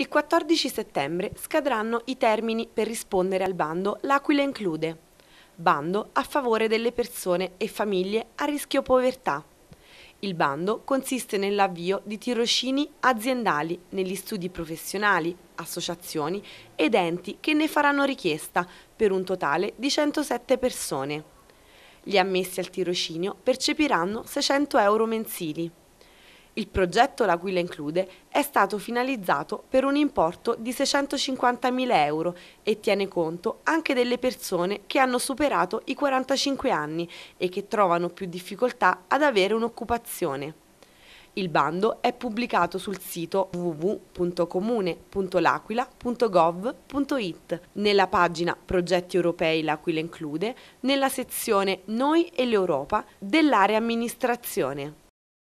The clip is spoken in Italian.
Il 14 settembre scadranno i termini per rispondere al bando L'Aquila include. Bando a favore delle persone e famiglie a rischio povertà. Il bando consiste nell'avvio di tirocini aziendali negli studi professionali, associazioni ed enti che ne faranno richiesta per un totale di 107 persone. Gli ammessi al tirocinio percepiranno 600 euro mensili. Il progetto L'Aquila Include è stato finalizzato per un importo di 650.000 euro e tiene conto anche delle persone che hanno superato i 45 anni e che trovano più difficoltà ad avere un'occupazione. Il bando è pubblicato sul sito www.comune.laquila.gov.it, nella pagina Progetti europei L'Aquila include, nella sezione Noi e l'Europa dell'area amministrazione.